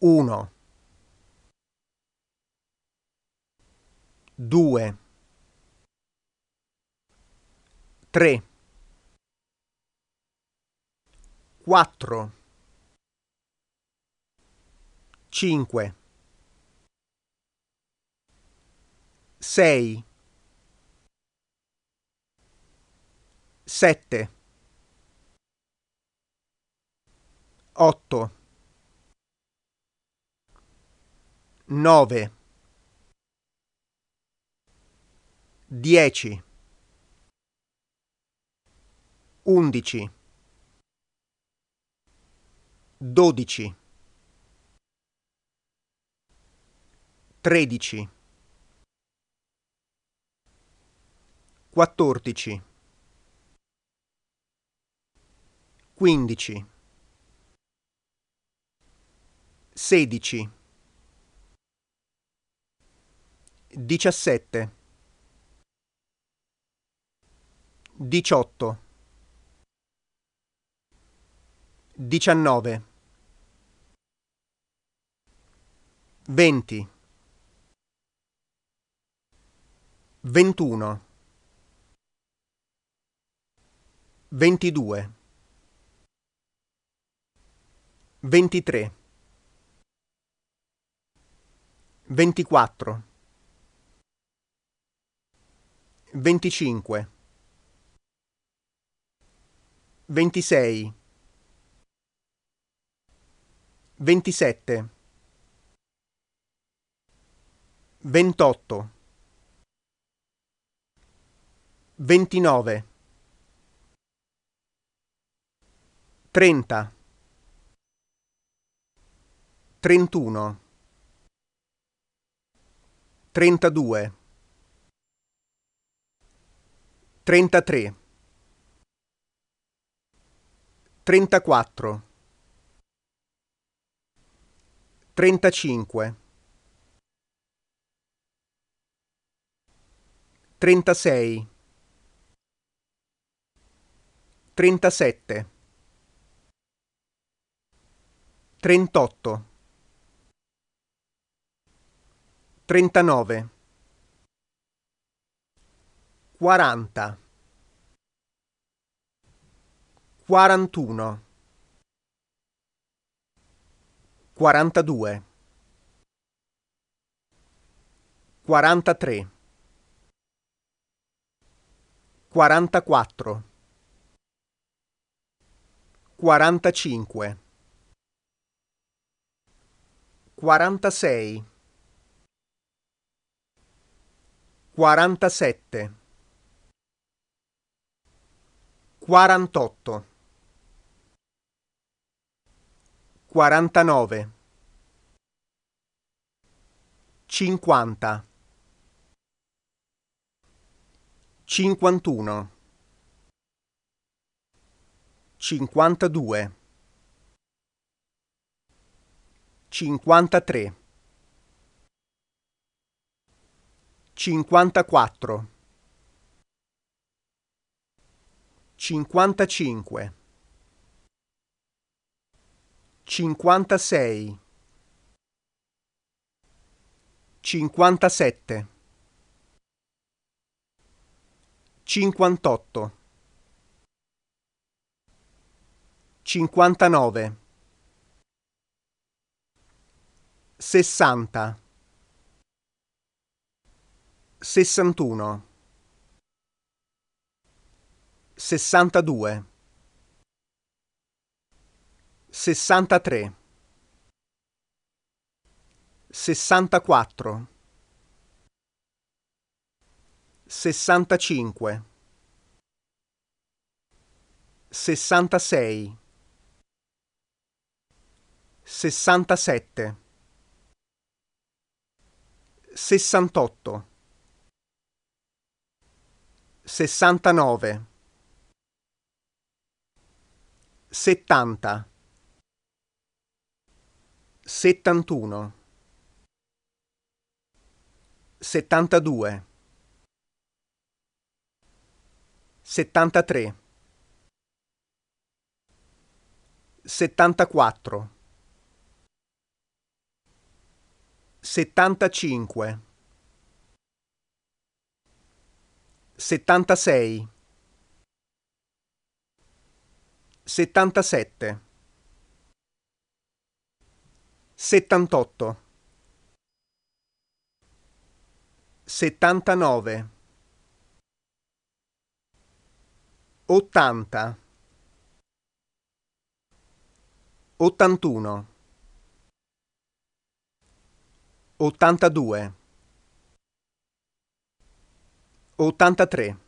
1 2 3 4 5 6 7 8 9 10 11 12 13 14 15 16 Diciassette. Diciotto. Diciannove. Venti. Ventuno. Ventidue. Ventitré. Ventiquattro. 25 26 27 28 29 30 31 32 33 34 35 36 37 38 39 quaranta, quarantuno, quarantadue, quarantatré, quarantaquattro, quarantacinque, quarantasei, quarantasette 48 49 50 51 52 53 54 55 56 57 58 59 60 61 sessantadue, sessantatré, sessantaquattro, sessantacinque, sessantasei, sessantasette, sessantotto, sessantanove settanta, settantuno, settantadue, settantatré, settantaquattro, settantacinque, settantasei Settantasette. Settantotto. Settantanove. Ottanta. Ottantuno. Ottantadue. Ottantatré.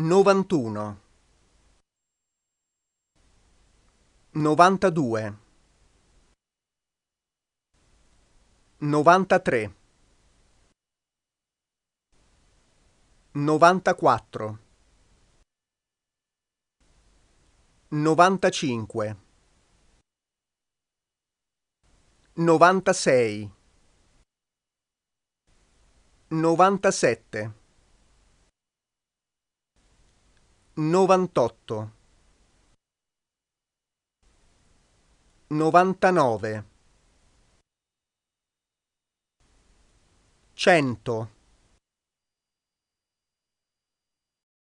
91 92 93 94 95 96 97 Novantotto. Novantanove. Cento.